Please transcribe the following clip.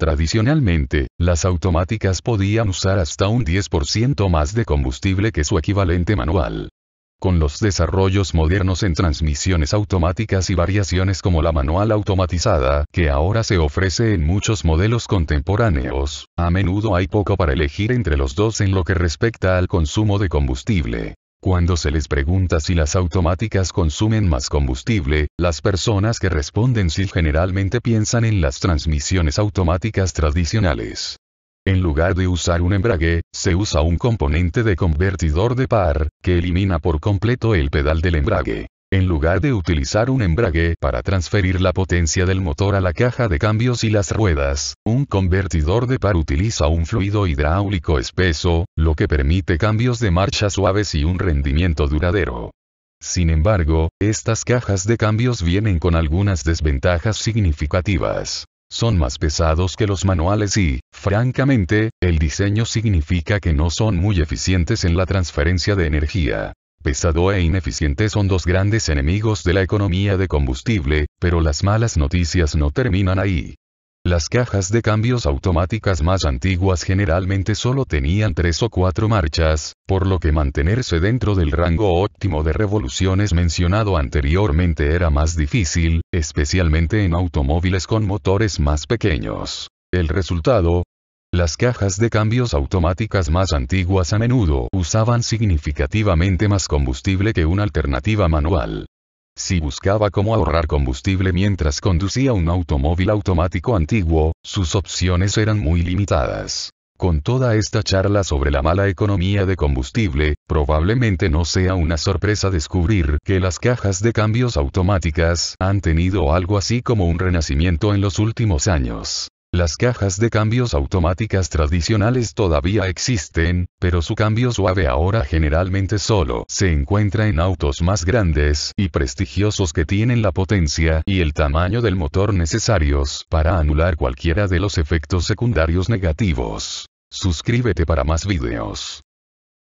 Tradicionalmente, las automáticas podían usar hasta un 10% más de combustible que su equivalente manual. Con los desarrollos modernos en transmisiones automáticas y variaciones como la manual automatizada, que ahora se ofrece en muchos modelos contemporáneos, a menudo hay poco para elegir entre los dos en lo que respecta al consumo de combustible. Cuando se les pregunta si las automáticas consumen más combustible, las personas que responden sí generalmente piensan en las transmisiones automáticas tradicionales. En lugar de usar un embrague, se usa un componente de convertidor de par, que elimina por completo el pedal del embrague. En lugar de utilizar un embrague para transferir la potencia del motor a la caja de cambios y las ruedas, un convertidor de par utiliza un fluido hidráulico espeso, lo que permite cambios de marcha suaves y un rendimiento duradero. Sin embargo, estas cajas de cambios vienen con algunas desventajas significativas. Son más pesados que los manuales y, francamente, el diseño significa que no son muy eficientes en la transferencia de energía. Pesado e ineficiente son dos grandes enemigos de la economía de combustible, pero las malas noticias no terminan ahí. Las cajas de cambios automáticas más antiguas generalmente solo tenían tres o cuatro marchas, por lo que mantenerse dentro del rango óptimo de revoluciones mencionado anteriormente era más difícil, especialmente en automóviles con motores más pequeños. El resultado, las cajas de cambios automáticas más antiguas a menudo usaban significativamente más combustible que una alternativa manual. Si buscaba cómo ahorrar combustible mientras conducía un automóvil automático antiguo, sus opciones eran muy limitadas. Con toda esta charla sobre la mala economía de combustible, probablemente no sea una sorpresa descubrir que las cajas de cambios automáticas han tenido algo así como un renacimiento en los últimos años. Las cajas de cambios automáticas tradicionales todavía existen, pero su cambio suave ahora generalmente solo se encuentra en autos más grandes y prestigiosos que tienen la potencia y el tamaño del motor necesarios para anular cualquiera de los efectos secundarios negativos. Suscríbete para más videos.